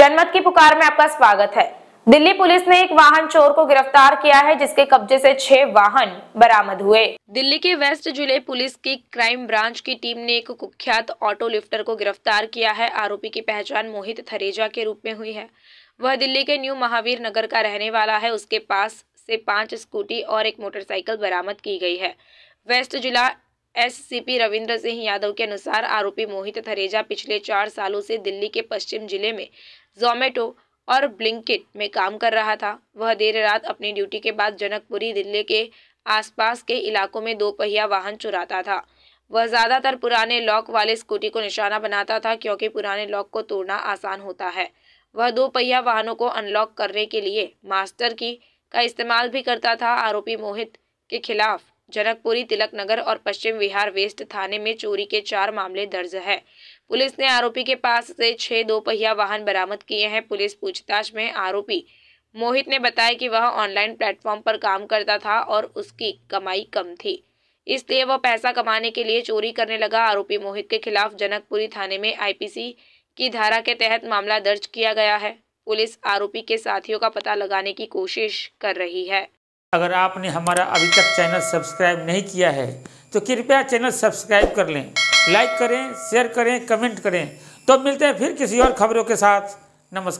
जनमत की पुकार में आपका स्वागत है दिल्ली पुलिस ने एक वाहन चोर को गिरफ्तार किया है जिसके कब्जे से छह वाहन बरामद हुए दिल्ली के वेस्ट जिले पुलिस की क्राइम ब्रांच की टीम ने एक कुख्यात ऑटो लिफ्टर को गिरफ्तार किया है आरोपी की पहचान मोहित थरेजा के रूप में हुई है वह दिल्ली के न्यू महावीर नगर का रहने वाला है उसके पास से पांच स्कूटी और एक मोटरसाइकिल बरामद की गई है वेस्ट जिला एससीपी रविंद्र सिंह यादव के अनुसार आरोपी मोहित थरेजा पिछले चार सालों से दिल्ली के पश्चिम जिले में जोमेटो और ब्लिंकिट में काम कर रहा था वह देर रात अपनी ड्यूटी के बाद जनकपुरी दिल्ली के आसपास के इलाकों में दो पहिया वाहन चुराता था वह ज़्यादातर पुराने लॉक वाले स्कूटी को निशाना बनाता था क्योंकि पुराने लॉक को तोड़ना आसान होता है वह दो पहिया वाहनों को अनलॉक करने के लिए मास्टर की का इस्तेमाल भी करता था आरोपी मोहित के खिलाफ जनकपुरी तिलक नगर और पश्चिम विहार वेस्ट थाने में चोरी के चार मामले दर्ज है पुलिस ने आरोपी के पास से छह पहिया वाहन बरामद किए हैं पुलिस पूछताछ में आरोपी मोहित ने बताया कि वह ऑनलाइन प्लेटफॉर्म पर काम करता था और उसकी कमाई कम थी इसलिए वह पैसा कमाने के लिए चोरी करने लगा आरोपी मोहित के खिलाफ जनकपुरी थाने में आईपीसी की धारा के तहत मामला दर्ज किया गया है पुलिस आरोपी के साथियों का पता लगाने की कोशिश कर रही है अगर आपने हमारा अभी तक चैनल सब्सक्राइब नहीं किया है तो कृपया चैनल सब्सक्राइब कर लें लाइक करें शेयर करें कमेंट करें तो मिलते हैं फिर किसी और खबरों के साथ नमस्कार